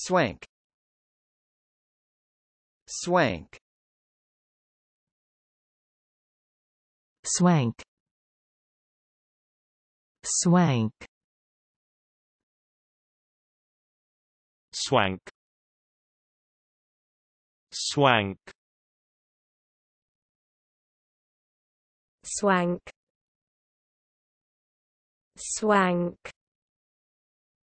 Swank Swank Swank Swank Swank Swank Swank Swank